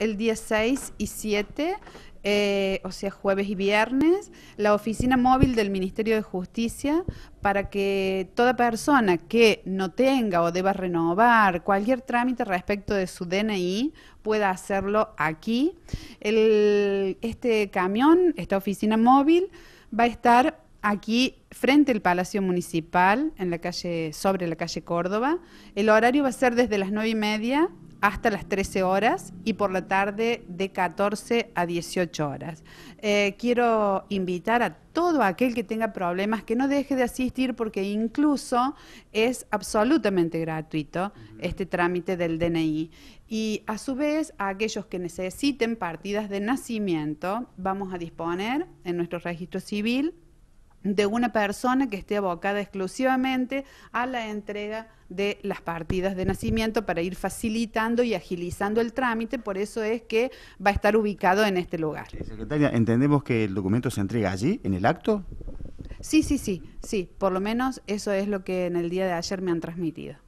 el día 6 y 7 eh, o sea, jueves y viernes, la oficina móvil del Ministerio de Justicia para que toda persona que no tenga o deba renovar cualquier trámite respecto de su DNI pueda hacerlo aquí. este camión, esta oficina móvil, va a estar aquí frente al Palacio Municipal, en la calle, sobre la calle Córdoba. El horario va a ser desde las 9 y media hasta las 13 horas y por la tarde de 14 a 18 horas. Eh, quiero invitar a todo aquel que tenga problemas que no deje de asistir porque incluso es absolutamente gratuito este trámite del DNI. Y a su vez, a aquellos que necesiten partidas de nacimiento, vamos a disponer en nuestro registro civil de una persona que esté abocada exclusivamente a la entrega de las partidas de nacimiento para ir facilitando y agilizando el trámite, por eso es que va a estar ubicado en este lugar. Secretaria, ¿entendemos que el documento se entrega allí, en el acto? Sí, sí, sí, sí, por lo menos eso es lo que en el día de ayer me han transmitido.